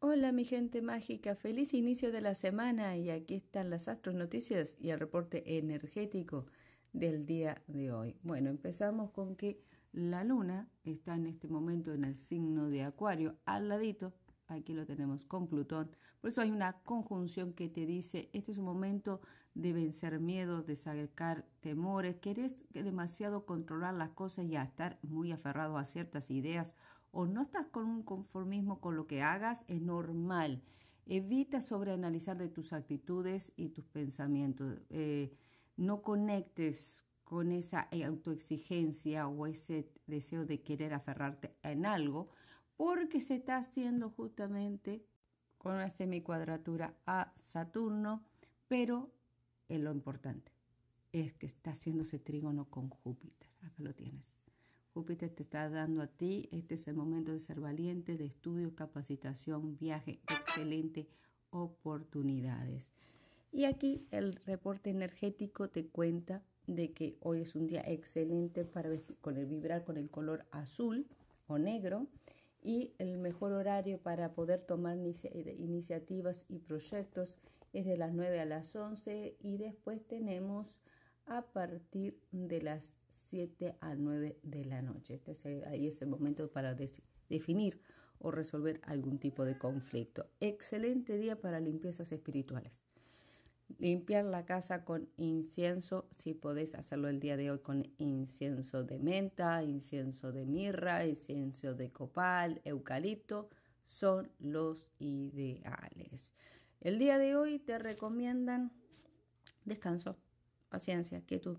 Hola mi gente mágica, feliz inicio de la semana y aquí están las Astros Noticias y el reporte energético del día de hoy. Bueno, empezamos con que la luna está en este momento en el signo de Acuario, al ladito aquí lo tenemos con Plutón. Por eso hay una conjunción que te dice, este es un momento de vencer miedos, de sacar temores, quieres demasiado controlar las cosas y estar muy aferrado a ciertas ideas o no estás con un conformismo con lo que hagas, es normal. Evita sobreanalizar de tus actitudes y tus pensamientos. Eh, no conectes con esa autoexigencia o ese deseo de querer aferrarte en algo porque se está haciendo justamente con una semicuadratura a Saturno, pero es lo importante es que está haciéndose trígono con Júpiter. Acá lo tienes. Júpiter te está dando a ti, este es el momento de ser valiente, de estudio, capacitación, viaje, excelente, oportunidades. Y aquí el reporte energético te cuenta de que hoy es un día excelente para con el vibrar con el color azul o negro y el mejor horario para poder tomar eh, iniciativas y proyectos es de las 9 a las 11 y después tenemos a partir de las 7 a 9 de la noche. Este ahí es el momento para definir o resolver algún tipo de conflicto. Excelente día para limpiezas espirituales. Limpiar la casa con incienso, si podés hacerlo el día de hoy con incienso de menta, incienso de mirra, incienso de copal, eucalipto, son los ideales. El día de hoy te recomiendan descanso, paciencia, quietud.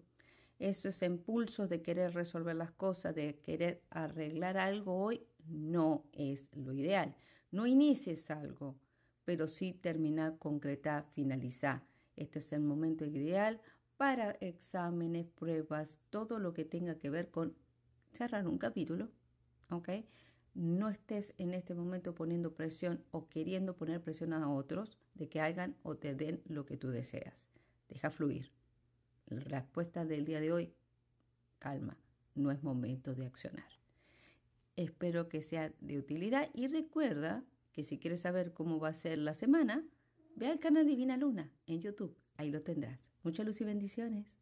Esos impulsos de querer resolver las cosas, de querer arreglar algo hoy, no es lo ideal. No inicies algo, pero sí termina, concretar, finalizar. Este es el momento ideal para exámenes, pruebas, todo lo que tenga que ver con cerrar un capítulo, ¿ok? No estés en este momento poniendo presión o queriendo poner presión a otros de que hagan o te den lo que tú deseas. Deja fluir. La respuesta del día de hoy, calma, no es momento de accionar. Espero que sea de utilidad y recuerda que si quieres saber cómo va a ser la semana, Ve al canal Divina Luna en YouTube, ahí lo tendrás. Mucha luz y bendiciones.